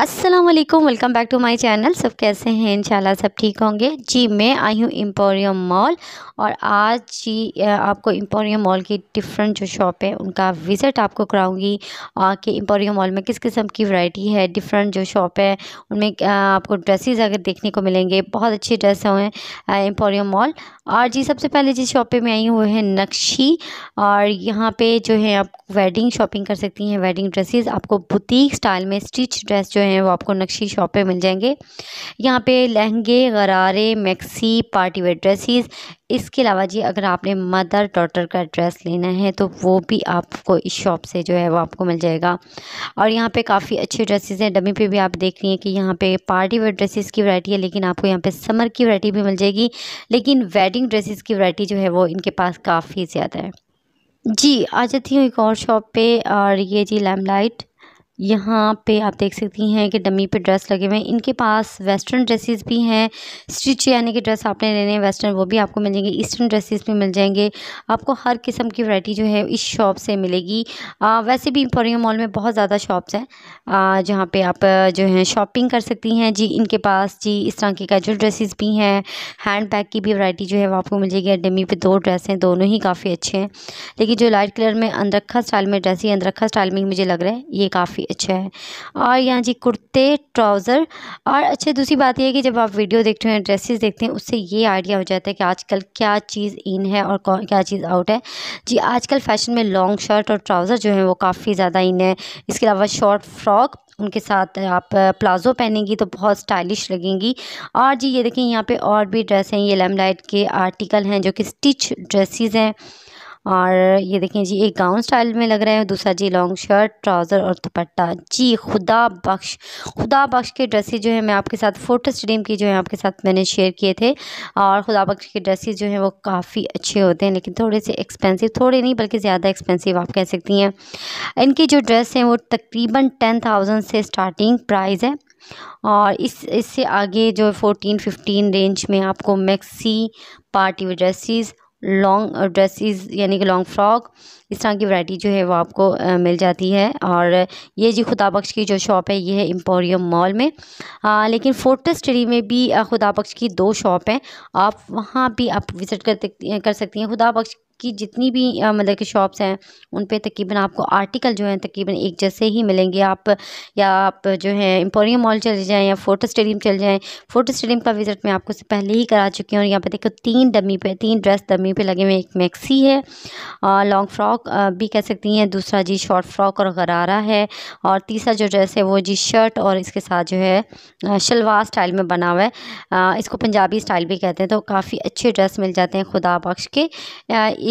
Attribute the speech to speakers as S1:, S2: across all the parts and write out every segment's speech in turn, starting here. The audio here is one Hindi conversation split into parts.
S1: अस्सलाम वालेकुम welcome back to my channel सब कैसे हैं इंशाल्लाह सब ठीक होंगे जी मैं आई हूँ एम्पोरियम मॉल और आज जी आपको एम्पोरियम मॉल की डिफरेंट जो शॉप है उनका विज़िट आपको कराऊंगी कि एम्पोरियम मॉल में किस किस्म की वैरायटी है डिफरेंट जो शॉप है उनमें आपको ड्रेसेस अगर देखने को मिलेंगे बहुत अच्छे ड्रेस हुए हैं एम्पोरियम मॉल और जी सबसे पहले जिस शॉप पर मैं आई हूँ वो है नक्शी और यहाँ पर जो है आप वेडिंग शॉपिंग कर सकती हैं वेडिंग ड्रेसेज आपको बुटीक स्टाइल में स्टिच ड्रेस जो हैं वो आपको नक्शी शॉप पे मिल जाएंगे यहाँ पे लहंगे गरारे मैक्सी पार्टी वेयर ड्रेसेस इसके अलावा जी अगर आपने मदर डॉटर का ड्रेस लेना है तो वो भी आपको इस शॉप से जो है वो आपको मिल जाएगा और यहाँ पे काफ़ी अच्छे ड्रेसेस हैं डमी पे भी आप देख रही हैं कि यहाँ पे पार्टी वेयर ड्रेसेस की वैरायटी है लेकिन आपको यहाँ पे समर की वैरायटी भी मिल जाएगी लेकिन वेडिंग ड्रेसेस की वैरायटी जो है वो इनके पास काफ़ी ज़्यादा है जी आ जाती हूँ एक और शॉप पर और ये जी लैमलाइट यहाँ पे आप देख सकती हैं कि डमी पे ड्रेस लगे हुए हैं इनके पास वेस्टर्न ड्रेसेस भी हैं स्टिच यानी कि ड्रेस आपने लेने हैं वेस्टर्न वो भी आपको मिल जाएंगे ईस्टर्न ड्रेसेस भी मिल जाएंगे आपको हर किस्म की वैरायटी जो है इस शॉप से मिलेगी आ, वैसे भी एम्पोरियम मॉल में बहुत ज़्यादा शॉप्स हैं जहाँ पर आप जो है शॉपिंग कर सकती हैं जी इनके पास जी इस तरह की कैजुअल ड्रेसेज भी हैं हैंड बैग की भी वरायटी जो है वो आपको मिल जाएगी डमी पर दो ड्रेस हैं दोनों ही काफ़ी अच्छे हैं लेकिन जो लाइट कलर में अनरखा स्टाइल में ड्रेस ही अनरखा स्टाइल में ही मुझे लग रहा है ये काफ़ी अच्छा है और यहाँ जी कुर्ते ट्राउज़र और अच्छा दूसरी बात यह है कि जब आप वीडियो देखते हैं ड्रेसेस देखते हैं उससे ये आइडिया हो जाता है कि आजकल क्या चीज़ इन है और क्या चीज़ आउट है जी आजकल फ़ैशन में लॉन्ग शर्ट और ट्राउज़र जो है वो काफ़ी ज़्यादा इन है इसके अलावा शॉर्ट फ्रॉक उनके साथ आप प्लाज़ो पहनेंगी तो बहुत स्टाइलिश लगेंगी और जी ये देखें यहाँ पे और भी ड्रेस हैं ये लेमलाइट के आर्टिकल हैं जो कि स्टिच ड्रेसेस हैं और ये देखें जी एक गाउन स्टाइल में लग रहा है दूसरा जी लॉन्ग शर्ट ट्राउज़र और दुपट्टा जी खुदा बख्श खुदा बख्श के ड्रेसेस जो है मैं आपके साथ फ़ोटो स्ट्रीम की जो है आपके साथ मैंने शेयर किए थे और खुदा बख्श के ड्रेसेस जो हैं वो काफ़ी अच्छे होते हैं लेकिन थोड़े से एक्सपेंसिव थोड़े नहीं बल्कि ज़्यादा एक्सपेंसिव आप कह सकती हैं इनकी जो ड्रेस हैं वो तकरीबन टेन थाउजेंड से स्टार्टिंग प्राइस है और इस इससे आगे जो फोर्टीन फिफ्टीन रेंज में आपको maxi party dresses long dresses uh, यानी कि लॉन्ग फ़्रॉक इस तरह की वैरायटी जो है वो आपको आ, uh, मिल जाती है और uh, ये जी खुदा बख्श की जो शॉप है ये है एम्पोरियम मॉल में आ, लेकिन फोर्टस स्टडी में भी खुदा बख्श की दो शॉप हैं आप वहाँ भी आप विज़िट कर कर सकती हैं खुदा बख्श की जितनी भी मतलब कि शॉप्स हैं उन पे तकरीबन आपको आर्टिकल जो है तकरीबन एक जैसे ही मिलेंगे आप या आप जो है एम्पोरियम मॉल चले जाएँ या फ़ोटो स्टेडियम चले जाएँ फ़ोटो स्टेडियम का विज़िट मैं आपको से पहले ही करा चुकी हूँ और यहाँ पर देखो तीन डमी पे तीन ड्रेस डमी पे लगे हुए एक मैक्सी है लॉन्ग फ्रॉक भी कह सकती हैं दूसरा जी शॉर्ट फ्रॉक और गरारा है और तीसरा जो ड्रेस है वो जी शर्ट और इसके साथ जो है शलवार स्टाइल में बना हुआ है इसको पंजाबी स्टाइल भी कहते हैं तो काफ़ी अच्छे ड्रेस मिल जाते हैं खुदा बख्श के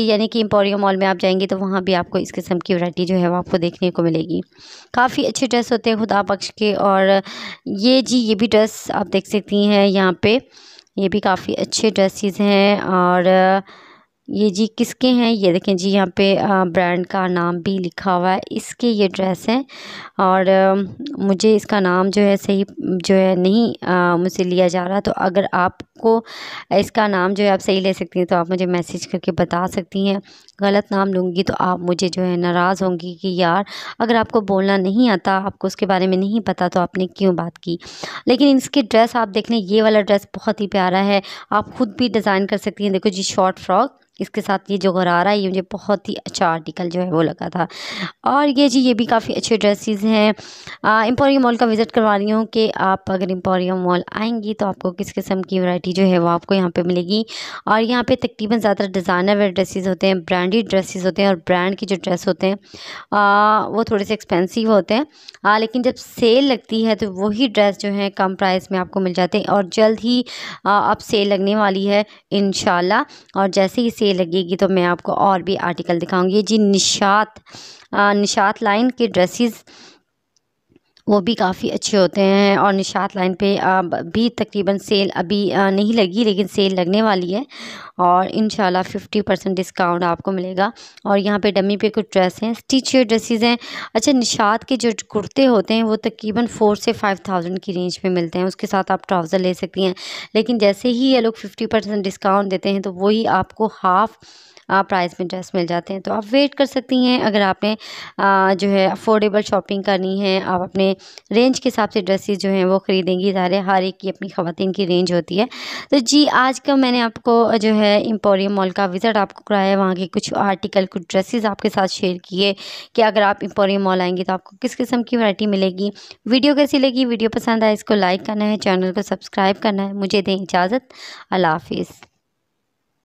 S1: मिलेगी यानी कि एम्पोरियो मॉल में आप जाएंगे तो वहाँ भी आपको इस किस्म की वैरायटी जो है वो आपको देखने को मिलेगी काफ़ी अच्छे ड्रेस होते हैं खुदा बख्श के और ये जी ये भी ड्रेस आप देख सकती हैं यहाँ पे ये भी काफ़ी अच्छे ड्रेसेस हैं और ये जी किसके हैं ये देखें जी यहाँ पे ब्रांड का नाम भी लिखा हुआ है इसके ये ड्रेस हैं और मुझे इसका नाम जो है सही जो है नहीं मुझसे लिया जा रहा तो अगर आपको इसका नाम जो है आप सही ले सकती हैं तो आप मुझे मैसेज करके बता सकती हैं गलत नाम लूँगी तो आप मुझे जो है नाराज़ होंगी कि यार अगर आपको बोलना नहीं आता आपको उसके बारे में नहीं पता तो आपने क्यों बात की लेकिन इसके ड्रेस आप देख लें ये वाला ड्रेस बहुत ही प्यारा है आप ख़ुद भी डिज़ाइन कर सकती हैं देखो जी शॉर्ट फ्रॉक इसके साथ ये जो गरारा है ये मुझे बहुत ही अच्छा आर्टिकल जो है वो लगा था और ये जी ये भी काफ़ी अच्छे ड्रेसेस हैं एम्पोरियम मॉल का विज़िट करवा रही हूँ कि आप अगर एम्पोरियम मॉल आएंगी तो आपको किस किस्म की वैरायटी जो है वो आपको यहाँ पे मिलेगी और यहाँ पे तकरीबन ज़्यादातर डिज़ाइनर वेयर ड्रेसेस होते हैं ब्रांडेड ड्रेसेस होते हैं और ब्रांड के जो ड्रेस होते हैं आ, वो थोड़े से एक्सपेंसिव होते हैं आ, लेकिन जब सेल लगती है तो वही ड्रेस जो है कम प्राइस में आपको मिल जाते हैं और जल्द ही अब सेल लगने वाली है इन और जैसे ही सेल लगेगी तो मैं आपको और भी आर्टिकल दिखाऊंगी जी निशात निशात लाइन के ड्रेसेस वो भी काफ़ी अच्छे होते हैं और निशात लाइन पे भी तकरीबन सेल अभी नहीं लगी लेकिन सेल लगने वाली है और इन फिफ्टी परसेंट डिस्काउंट आपको मिलेगा और यहाँ पे डमी पे कुछ ड्रेस हैं स्टिच ड्रेसेस हैं अच्छा निशात के जो कुर्ते होते हैं वो तकरीबन फ़ोर से फाइव थाउजेंड की रेंज में मिलते हैं उसके साथ आप ट्राउज़र ले सकती हैं लेकिन जैसे ही ये लोग फिफ्टी परसेंट डिस्काउंट देते हैं तो वही आपको हाफ़ प्राइस में ड्रेस मिल जाते हैं तो आप वेट कर सकती हैं अगर आपने जो है अफोर्डेबल शॉपिंग करनी है आप अपने रेंज के हिसाब से ड्रेसेस जो हैं वो ख़रीदेंगी ज़ाहिर हर एक की अपनी ख़वान की रेंज होती है तो जी आज का मैंने आपको जो है एम्पोरियम मॉल का विज़िट आपको कराया वहाँ के कुछ आर्टिकल कुछ ड्रेसेज आपके साथ शेयर किए कि अगर आप एम्पोरियम मॉल आएँगे तो आपको किस किस्म की वरायटी मिलेगी वीडियो कैसी लगी वीडियो पसंद आए इसको लाइक करना है चैनल को सब्सक्राइब करना है मुझे दें इजाज़त अल्लाह हाफिज़